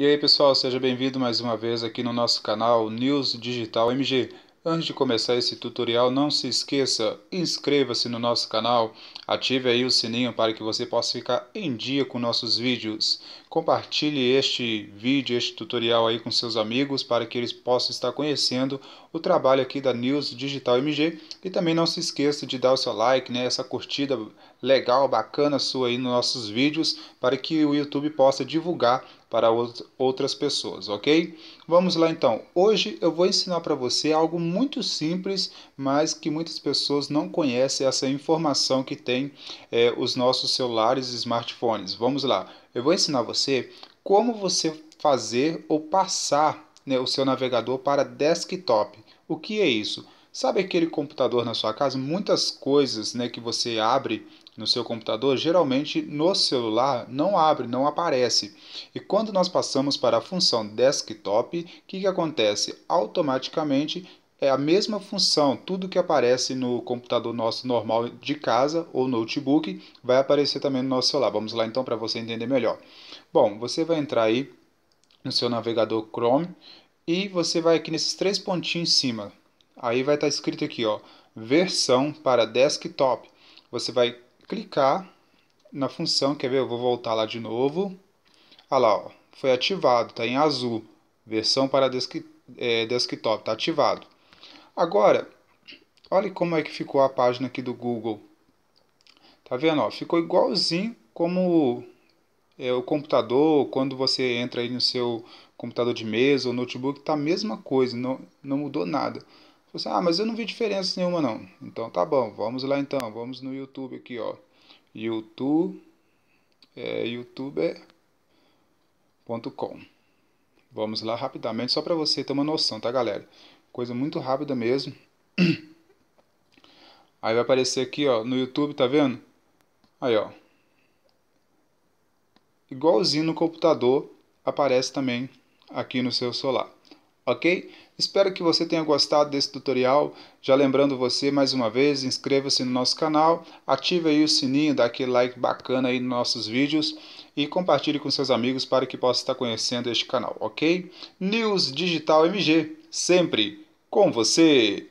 E aí pessoal, seja bem-vindo mais uma vez aqui no nosso canal News Digital MG. Antes de começar esse tutorial, não se esqueça, inscreva-se no nosso canal, ative aí o sininho para que você possa ficar em dia com nossos vídeos. Compartilhe este vídeo, este tutorial aí com seus amigos para que eles possam estar conhecendo o trabalho aqui da News Digital MG. E também não se esqueça de dar o seu like, né, essa curtida legal, bacana sua aí nos nossos vídeos para que o YouTube possa divulgar para outras pessoas, ok? Vamos lá então. Hoje eu vou ensinar para você algo muito simples, mas que muitas pessoas não conhecem essa informação que tem é, os nossos celulares e smartphones. Vamos lá. Eu vou ensinar você como você fazer ou passar né, o seu navegador para desktop. O que é isso? Sabe aquele computador na sua casa? Muitas coisas né, que você abre no seu computador, geralmente no celular não abre, não aparece. E quando nós passamos para a função desktop, o que, que acontece? Automaticamente é a mesma função, tudo que aparece no computador nosso normal de casa ou notebook vai aparecer também no nosso celular. Vamos lá então para você entender melhor. Bom, você vai entrar aí no seu navegador Chrome e você vai aqui nesses três pontinhos em cima, Aí vai estar tá escrito aqui, ó, versão para desktop. Você vai clicar na função, quer ver? Eu vou voltar lá de novo. Olha lá, ó, foi ativado, está em azul. Versão para desk, é, desktop, está ativado. Agora, olha como é que ficou a página aqui do Google. Tá vendo? Ó, ficou igualzinho como é, o computador, quando você entra aí no seu computador de mesa ou notebook, tá a mesma coisa, não, não mudou nada. Assim, ah, mas eu não vi diferença nenhuma não. Então tá bom, vamos lá então, vamos no YouTube aqui, ó. YouTube, é, youtuber.com. Vamos lá rapidamente, só para você ter uma noção, tá galera? Coisa muito rápida mesmo. Aí vai aparecer aqui, ó, no YouTube, tá vendo? Aí, ó. Igualzinho no computador, aparece também aqui no seu celular ok? Espero que você tenha gostado desse tutorial. Já lembrando você mais uma vez, inscreva-se no nosso canal, ative aí o sininho, dá aquele like bacana aí nos nossos vídeos e compartilhe com seus amigos para que possa estar conhecendo este canal, ok? News Digital MG, sempre com você!